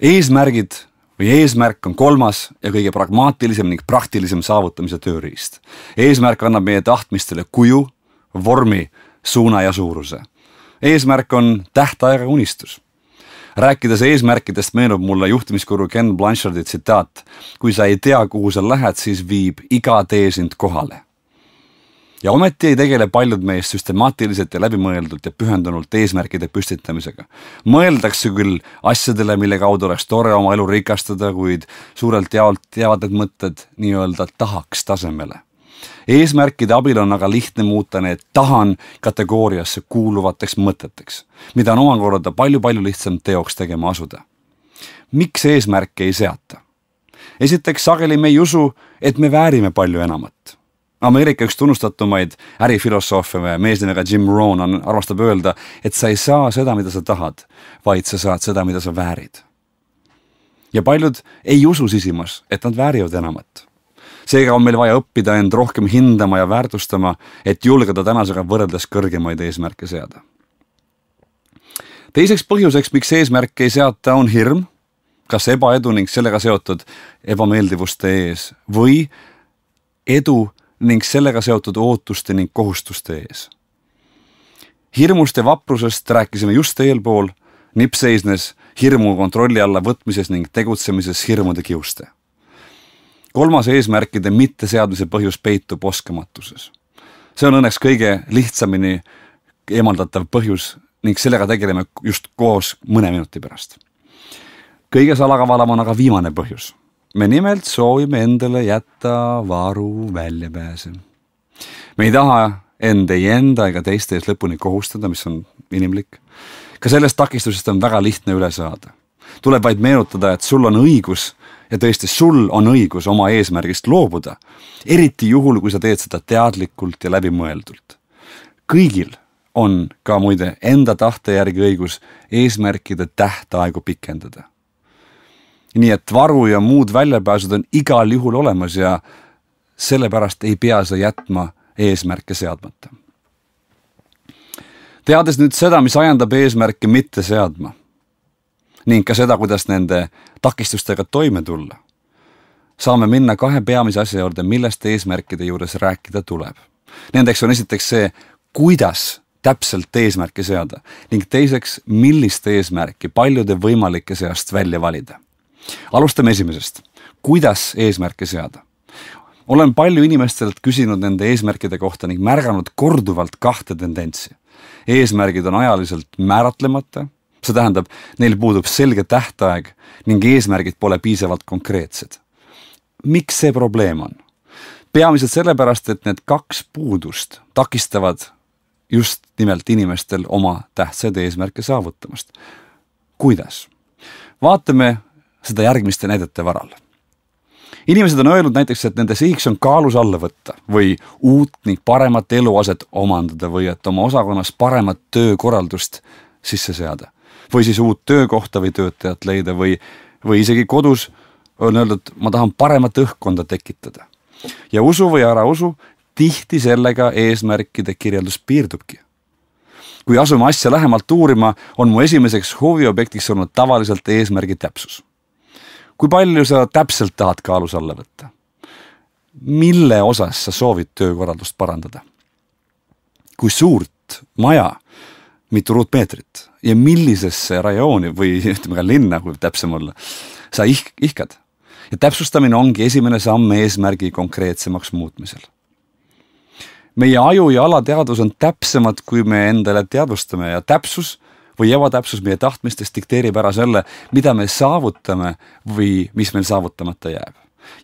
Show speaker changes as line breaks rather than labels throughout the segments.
eesmärgid või eesmärk on kolmas ja kõige pragmaatilisem ning praktilisem saavutamise tööriist. eesmärk annab meie tahtmistele kuju, vormi, suuna ja suuruse. eesmärk on tähtaega unistus. rääkides eesmärkidest, meenub mulle juhtimisguru Ken Blanchardi tsitaat. kui sa ei tea, kuhu sa lähed, siis viib iga tee sind kohale ja ometi ei tegele paljud meist süstemaatiliselt ja läbimõeldult ja pühendunult eesmärkide püstitamisega. mõeldakse küll asjadele, mille kaudu oleks tore oma elu rikastada, kuid suurelt jaolt jäävad need mõtted nii-öelda tahaks tasemele. eesmärkide abil on aga lihtne muuta need tahan kategooriasse kuuluvateks mõteteks, mida on omakorda palju-palju lihtsam teoks tegema asuda. miks eesmärke ei seata? esiteks sageli me ei usu, et me väärime palju enamat Ameerika üks tunnustatumaid ärifilosoofe, mees nimega Jim Rohn on, armastab öelda, et sa ei saa seda, mida sa tahad, vaid sa saad seda, mida sa väärid. ja paljud ei usu sisimas, et nad väärivad enamat. seega on meil vaja õppida end rohkem hindama ja väärtustama, et julgeda tänasega võrreldes kõrgemaid eesmärke seada. teiseks põhjuseks, miks eesmärke ei seata, on hirm, kas ebaedu ning sellega seotud ebameeldivuste ees või edu ning sellega seotud ootuste ning kohustuste ees. hirmust ja vaprusest rääkisime just eelpool, nipp seisnes hirmu kontrolli alla võtmises ning tegutsemises hirmude kiuste. kolmas eesmärkide mitteseadmise põhjus peitub oskamatuses. see on õnneks kõige lihtsamini eemaldatav põhjus ning sellega tegeleme just koos mõne minuti pärast. kõige salakavalam on aga viimane põhjus me nimelt soovime endale jätta varu väljapääse. me ei taha end ei enda ega teiste ees lõpuni kohustada, mis on inimlik. ka sellest takistusest on väga lihtne üle saada. tuleb vaid meenutada, et sul on õigus ja tõesti, sul on õigus oma eesmärgist loobuda. eriti juhul, kui sa teed seda teadlikult ja läbimõeldult. kõigil on ka muide enda tahte järgi õigus eesmärkide tähtaegu pikendada nii et varu ja muud väljapääsud on igal juhul olemas ja sellepärast ei pea sa jätma eesmärke seadmata. teades nüüd seda, mis ajendab eesmärke mitte seadma ning ka seda, kuidas nende takistustega toime tulla, saame minna kahe peamise asja juurde, millest eesmärkide juures rääkida tuleb. Nendeks on esiteks see, kuidas täpselt eesmärke seada ning teiseks, millist eesmärki paljude võimalike seast välja valida alustame esimesest, kuidas eesmärke seada? olen palju inimestelt küsinud nende eesmärkide kohta ning märganud korduvalt kahte tendentsi. eesmärgid on ajaliselt määratlemata, see tähendab, neil puudub selge tähtaeg ning eesmärgid pole piisavalt konkreetsed. miks see probleem on? peamiselt sellepärast, et need kaks puudust takistavad just nimelt inimestel oma tähtsaid eesmärke saavutamast. kuidas? vaatame seda järgmiste näidete varal. inimesed on öelnud näiteks, et nende sihiks on kaalus alla võtta või uut ning paremat eluaset omandada või et oma osakonnas paremat töökorraldust sisse seada või siis uut töökohta või töötajat leida või, või isegi kodus on öeldud, et ma tahan paremat õhkkonda tekitada. ja usu või ära usu, tihti sellega eesmärkide kirjeldus piirdubki. kui asume asja lähemalt uurima, on mu esimeseks huviobjektiks olnud tavaliselt eesmärgi täpsus kui palju sa täpselt tahad kaalus alla võtta? mille osas sa soovid töökorraldust parandada? kui suurt maja, mitu ruutmeetrit ja millisesse rajooni või ütleme ka linna, kui täpsem olla, sa ih-, ihkad. ja täpsustamine ongi esimene samm eesmärgi konkreetsemaks muutmisel. meie aju ja alateadvus on täpsemad, kui me endale teadvustame ja täpsus või ebatäpsus meie tahtmistes dikteerib ära selle, mida me saavutame või mis meil saavutamata jääb.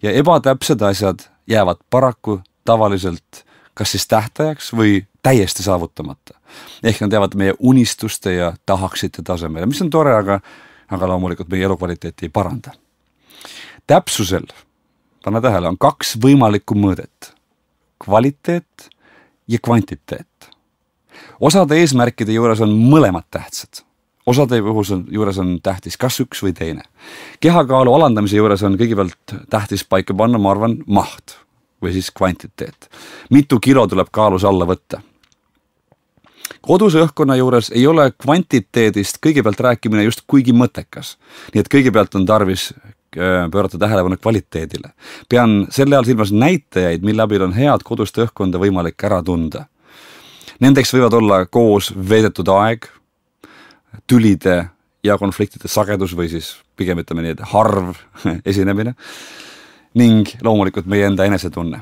ja ebatäpsed asjad jäävad paraku tavaliselt kas siis tähtajaks või täiesti saavutamata. ehk nad jäävad meie unistuste ja tahaksite tasemele, mis on tore, aga, aga loomulikult meie elukvaliteeti ei paranda. täpsusel, pane tähele, on kaks võimalikku mõõdet. kvaliteet ja kvantiteet osade eesmärkide juures on mõlemad tähtsad osade juhus on, juures on tähtis kas üks või teine. kehakaalu alandamise juures on kõigepealt tähtis paika panna, ma arvan, maht või siis kvantiteet. mitu kilo tuleb kaalus alla võtta? koduse õhkkonna juures ei ole kvantiteedist kõigepealt rääkimine just kuigi mõttekas. nii et kõigepealt on tarvis äh, pöörata tähelepanu kvaliteedile. pean selle all silmas näitajaid, mille abil on head kodust õhkkonda võimalik ära tunda Nendeks võivad olla koos veedetud aeg, tülide ja konfliktide sagedus või siis pigem ütleme nii, et harv esinemine ning loomulikult meie enda enesetunne.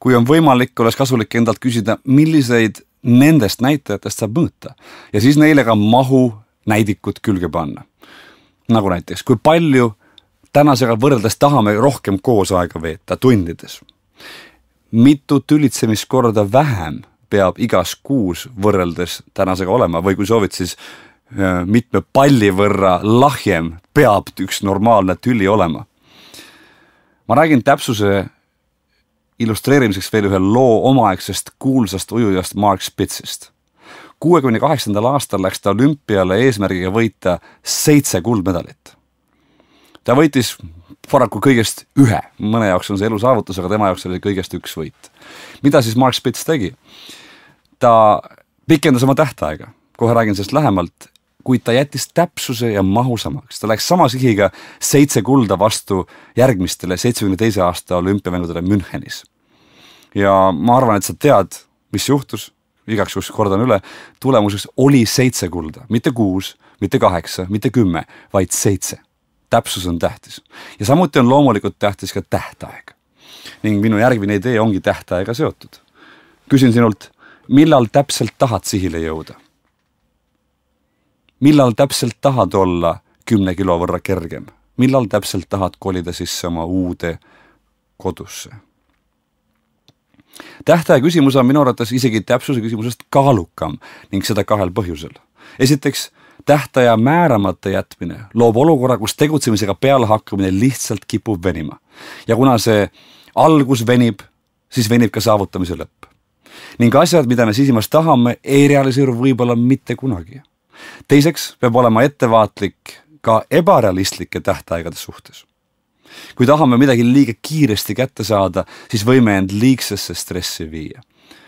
kui on võimalik, oleks kasulik endalt küsida, milliseid nendest näitajatest saab mõõta ja siis neile ka mahu näidikud külge panna. nagu näiteks, kui palju tänasega võrreldes tahame rohkem koos aega veeta tundides, mitu tülitsemiskorda vähem peab igas kuus võrreldes tänasega olema või kui soovid, siis äh, mitme palli võrra lahjem peab üks normaalne tüli olema. ma räägin täpsuse illustreerimiseks veel ühe loo omaaegsest kuulsast ujujast Mark Spitzist. kuuekümne kaheksandal aastal läks ta olümpiale eesmärgiga võita seitse kuldmedalit ta võitis paraku kõigest ühe, mõne jaoks on see elu saavutus, aga tema jaoks oli kõigest üks võit. mida siis Mark Spitz tegi? ta pikendas oma tähtaega, kohe räägin sellest lähemalt, kuid ta jättis täpsuse ja mahu samaks, ta läks sama sihiga seitse kulda vastu järgmistele seitsmekümne teise aasta olümpiamängudele Münchenis. ja ma arvan, et sa tead, mis juhtus, igaks juhuks kordan üle, tulemuseks oli seitse kulda, mitte kuus, mitte kaheksa, mitte kümme, vaid seitse täpsus on tähtis ja samuti on loomulikult tähtis ka tähtaeg. ning minu järgmine idee ongi tähtaega seotud. küsin sinult, millal täpselt tahad sihile jõuda? millal täpselt tahad olla kümne kilo võrra kergem, millal täpselt tahad kolida sisse oma uude kodusse? tähtaja küsimus on minu arvates isegi täpsuse küsimusest kaalukam ning seda kahel põhjusel. esiteks tähtaja määramata jätmine loob olukorra, kus tegutsemisega pealehakkamine lihtsalt kipub venima. ja kuna see algus venib, siis venib ka saavutamise lõpp. ning asjad, mida me sisimas tahame, ei realiseeru võib-olla mitte kunagi. teiseks peab olema ettevaatlik ka ebarealistlike tähtaegade suhtes. kui tahame midagi liiga kiiresti kätte saada, siis võime end liigsesse stressi viia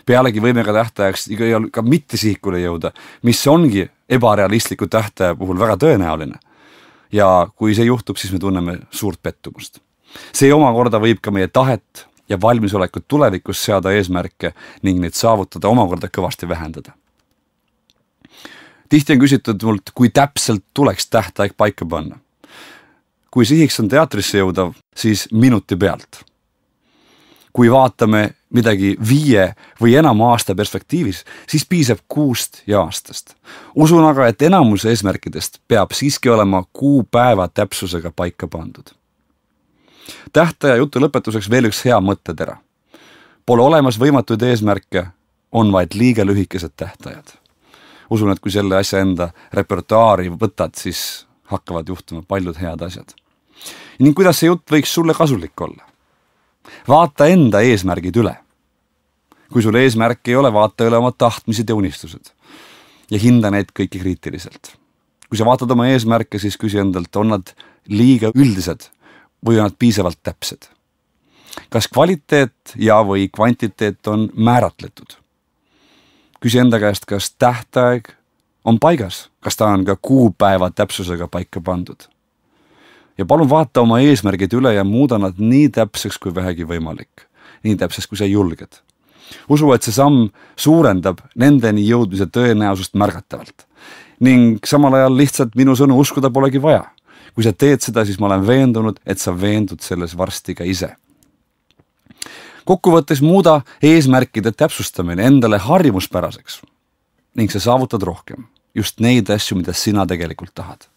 pealegi võime ka tähtajaks ka mitte sihikule jõuda, mis ongi ebarealistliku tähtaja puhul väga tõenäoline. ja kui see juhtub, siis me tunneme suurt pettumust. see omakorda võib ka meie tahet ja valmisolekut tulevikus seada eesmärke ning neid saavutada omakorda kõvasti vähendada. tihti on küsitud mult, kui täpselt tuleks tähtaeg paika panna. kui sihiks on teatrisse jõuda, siis minuti pealt kui vaatame midagi viie või enama aasta perspektiivis, siis piisab kuust ja aastast. usun aga, et enamus eesmärkidest peab siiski olema kuupäeva täpsusega paika pandud. tähtaja jutu lõpetuseks veel üks hea mõttetera. Pole olemas võimatuid eesmärke, on vaid liiga lühikesed tähtajad. usun, et kui selle asja enda repertuaari võtad, siis hakkavad juhtuma paljud head asjad. ning kuidas see jutt võiks sulle kasulik olla? vaata enda eesmärgid üle. kui sul eesmärk ei ole, vaata üle oma tahtmised ja unistused ja hinda neid kõiki kriitiliselt. kui sa vaatad oma eesmärke, siis küsi endalt, on nad liiga üldised või on nad piisavalt täpsed. kas kvaliteet ja, või kvantiteet on määratletud? küsi enda käest, kas tähtaeg on paigas, kas ta on ka kuupäeva täpsusega paika pandud ja palun vaata oma eesmärgid üle ja muuda nad nii täpseks kui vähegi võimalik, nii täpseks, kui sa julged. usu, et see samm suurendab nendeni jõudmise tõenäosust märgatavalt ning samal ajal lihtsalt minu sõnu uskuda polegi vaja. kui sa teed seda, siis ma olen veendunud, et sa veendud selles varsti ka ise kokkuvõttes muuda eesmärkide täpsustamine endale harjumuspäraseks ning sa saavutad rohkem, just neid asju, mida sina tegelikult tahad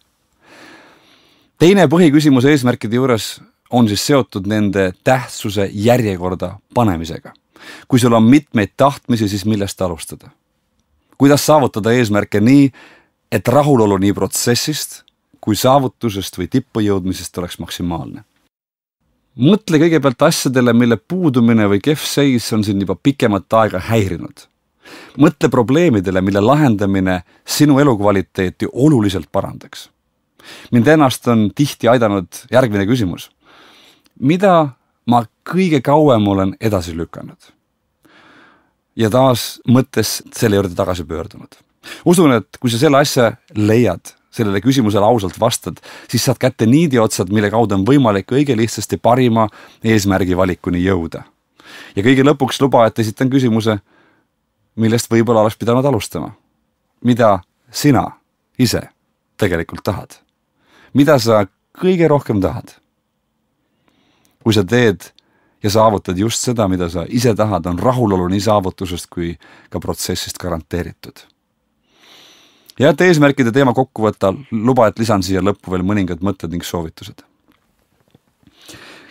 teine põhiküsimuse eesmärkide juures on siis seotud nende tähtsuse järjekorda panemisega. kui sul on mitmeid tahtmisi, siis millest alustada? kuidas saavutada eesmärke nii, et rahulolu nii protsessist kui saavutusest või tippu jõudmisest oleks maksimaalne? mõtle kõigepealt asjadele, mille puudumine või kehv seis on sind juba pikemat aega häirinud. mõtle probleemidele, mille lahendamine sinu elukvaliteeti oluliselt parandaks mind ennast on tihti aidanud järgmine küsimus. mida ma kõige kauem olen edasi lükanud? ja taas mõttes selle juurde tagasi pöördunud. usun, et kui sa selle asja leiad, sellele küsimusele ausalt vastad, siis saad kätte niidiotsad, mille kaudu on võimalik õige lihtsasti parima eesmärgi valikuni jõuda. ja kõige lõpuks luba, et esitan küsimuse, millest võib-olla oleks pidanud alustama. mida sina ise tegelikult tahad? mida sa kõige rohkem tahad. kui sa teed ja saavutad just seda, mida sa ise tahad, on rahulolu nii saavutusest kui ka protsessist garanteeritud. ja et eesmärkide teema kokku võtta, luba, et lisan siia lõppu veel mõningad mõtted ning soovitused.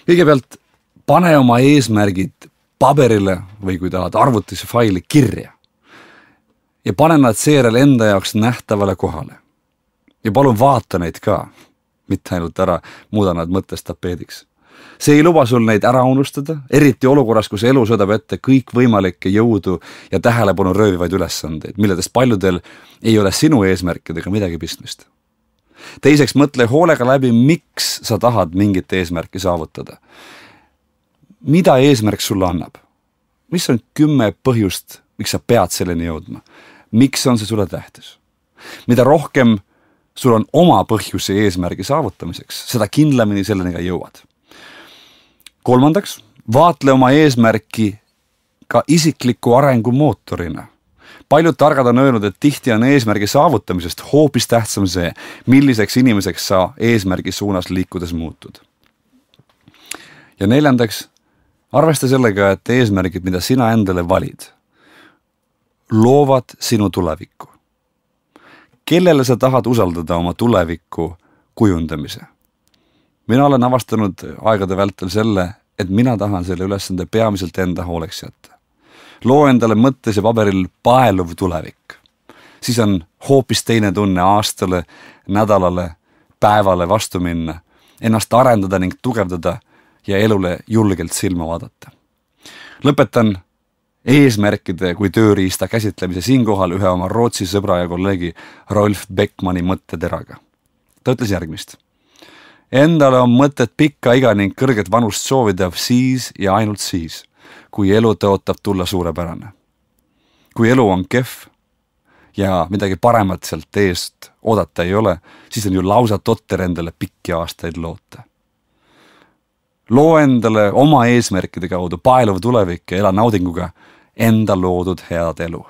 kõigepealt pane oma eesmärgid paberile või kui tahad arvutisse faili kirja ja pane nad seejärel enda jaoks nähtavale kohale. ja palun vaata neid ka mitte ainult ära muuda nad mõttes tapeediks. see ei luba sul neid ära unustada, eriti olukorras, kus elu sõdab ette kõikvõimalikke jõudu ja tähelepanu röövivaid ülesandeid, milledest paljudel ei ole sinu eesmärkidega midagi pistmist teiseks mõtle hoolega läbi, miks sa tahad mingit eesmärki saavutada. mida eesmärk sulle annab? mis on kümme põhjust, miks sa pead selleni jõudma? miks on see sulle tähtis? mida rohkem sul on oma põhjuse ja eesmärgi saavutamiseks, seda kindlamini selleni ka jõuad. kolmandaks, vaatle oma eesmärki ka isikliku arengu mootorina paljud targad on öelnud, et tihti on eesmärgi saavutamisest hoopis tähtsam see, milliseks inimeseks sa eesmärgi suunas liikudes muutud. ja neljandaks, arvesta sellega, et eesmärgid, mida sina endale valid, loovad sinu tulevikku kellele sa tahad usaldada oma tuleviku kujundamise? mina olen avastanud aegade vältel selle, et mina tahan selle ülesande peamiselt enda hooleks jätta. loo endale mõttes ja paberil paeluv tulevik, siis on hoopis teine tunne aastale, nädalale, päevale vastu minna, ennast arendada ning tugevdada ja elule julgelt silma vaadata. lõpetan eesmärkide kui tööriista käsitlemise siinkohal ühe oma Rootsi sõbra ja kolleegi Rolf Beckmanni mõtteteraga. ta ütles järgmist. Endale on mõtet pikka iga ning kõrget vanust soovida siis ja ainult siis, kui elu tõotab tulla suurepärane. kui elu on kehv ja midagi paremat sealt eest oodata ei ole, siis on ju lausa totter endale pikki aastaid loota loo endale oma eesmärkide kaudu paeluv tulevik ja ela naudinguga enda lådor till LO.